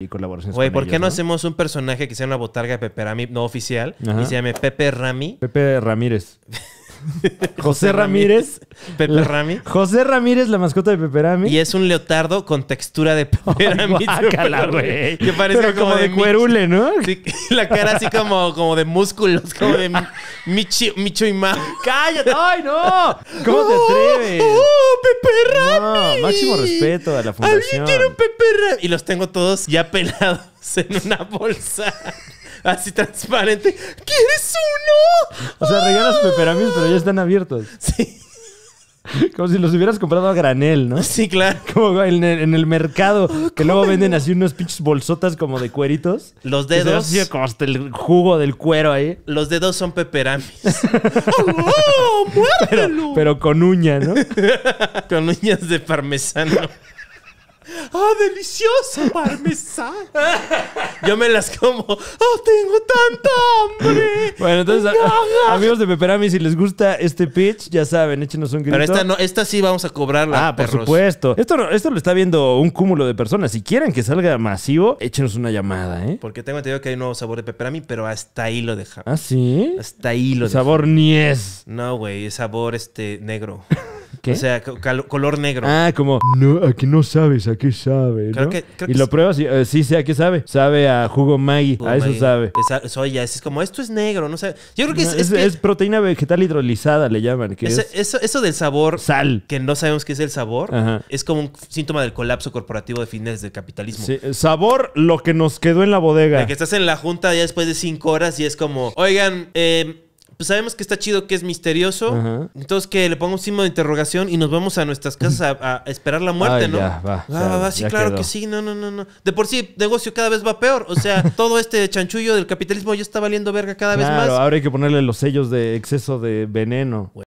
y colaboraciones. Güey, ¿por qué no, hacemos un personaje que sea una botarga de Pepe no oficial, y se llame Pepe Rami? Pepe Ramírez. José Ramírez. Pepe Rami. José Ramírez, la mascota de peperami. Y es un leotardo con textura de Pepe güey. Que parece como, de, de cuerule, ¿no? Sí, la cara así como, como de músculos, como de Micho y Ma. ¡Cállate! ¡Ay, no! ¿Cómo te atreves? máximo respeto a la fundación. Alguien quiere un Pepe Y los tengo todos ya pelados en una bolsa. Así transparente. ¿Quieres uno? O sea, regalas peperamis, pero ya están abiertos. Sí. Como si los hubieras comprado a granel, ¿no? Sí, claro. Como en el, mercado, ah, que luego venden así unos pinches bolsotas como de cueritos. Los dedos. como hasta el jugo del cuero ahí. Los dedos son peperamis. ¡Oh, Pero, con uña, ¿no? con uñas de parmesano. ¡Ah, delicioso parmesano! Yo me las como. ¡Oh, tengo tanta hambre! Bueno, entonces, amigos de Peperami, si les gusta este pitch, ya saben, échenos un grito. Pero esta, no, esta sí vamos a cobrarla. Ah, por supuesto. Esto, esto lo está viendo un cúmulo de personas. Si quieren que salga masivo, échenos una llamada, ¿eh? Porque tengo entendido que hay un nuevo sabor de Peperami, pero hasta ahí lo dejamos. ¿Ah, sí? Hasta ahí lo dejamos. Sabor niés. No, güey, es sabor este negro. O sea, color negro. Ah, como, no, aquí no sabes a qué sabe. Creo que, y lo pruebas y eh, sí sé a qué sabe. Sabe a jugo Maggi, a eso sabe. Es, ya es, como, esto es negro, no sé. Yo creo que es, es, proteína vegetal hidrolizada, le llaman. Que eso, del sabor. Sal. Que no sabemos qué es el sabor. Es como un síntoma del colapso corporativo de fines del capitalismo. Sí, sabor, lo que nos quedó en la bodega. De que estás en la junta ya después de cinco horas y es como, oigan, eh pues sabemos que está chido, que es misterioso. Entonces que le un signo de interrogación y nos vamos a nuestras casas a, esperar la muerte, ¿no? Ya, va, ah, sí, claro que sí, no, no, no, no. De por sí, negocio cada vez va peor. O sea, todo este chanchullo del capitalismo ya está valiendo verga cada vez más. Ahora hay que ponerle los sellos de exceso de veneno.